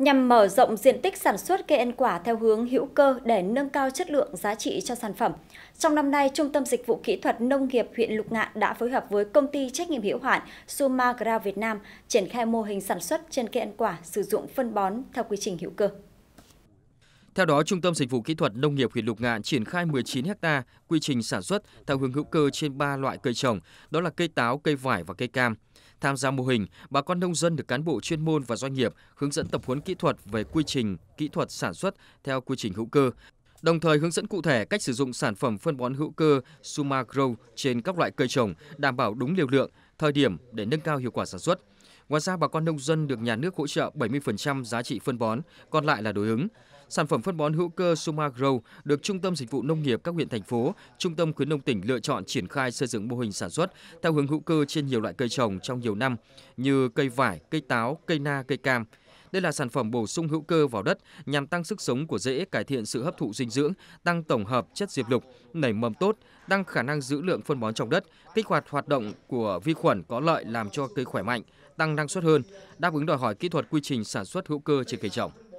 nhằm mở rộng diện tích sản xuất cây ăn quả theo hướng hữu cơ để nâng cao chất lượng giá trị cho sản phẩm. Trong năm nay, Trung tâm Dịch vụ Kỹ thuật Nông nghiệp huyện Lục Ngạn đã phối hợp với công ty trách nhiệm hữu hạn Sumagra Việt Nam triển khai mô hình sản xuất trên cây ăn quả sử dụng phân bón theo quy trình hữu cơ. Theo đó, Trung tâm Dịch vụ Kỹ thuật Nông nghiệp huyện Lục Ngạn triển khai 19 ha quy trình sản xuất theo hướng hữu cơ trên 3 loại cây trồng, đó là cây táo, cây vải và cây cam. Tham gia mô hình, bà con nông dân được cán bộ chuyên môn và doanh nghiệp hướng dẫn tập huấn kỹ thuật về quy trình, kỹ thuật sản xuất theo quy trình hữu cơ, đồng thời hướng dẫn cụ thể cách sử dụng sản phẩm phân bón hữu cơ Sumagrow trên các loại cây trồng, đảm bảo đúng liều lượng, thời điểm để nâng cao hiệu quả sản xuất. Ngoài ra, bà con nông dân được nhà nước hỗ trợ 70% giá trị phân bón, còn lại là đối ứng. Sản phẩm phân bón hữu cơ Suma được Trung tâm Dịch vụ Nông nghiệp các huyện thành phố, Trung tâm khuyến nông tỉnh lựa chọn triển khai xây dựng mô hình sản xuất theo hướng hữu cơ trên nhiều loại cây trồng trong nhiều năm như cây vải, cây táo, cây na, cây cam. Đây là sản phẩm bổ sung hữu cơ vào đất nhằm tăng sức sống của rễ, cải thiện sự hấp thụ dinh dưỡng, tăng tổng hợp chất diệp lục, nảy mầm tốt, tăng khả năng giữ lượng phân bón trong đất, kích hoạt hoạt động của vi khuẩn có lợi làm cho cây khỏe mạnh, tăng năng suất hơn, đáp ứng đòi hỏi kỹ thuật quy trình sản xuất hữu cơ trên cây trồng.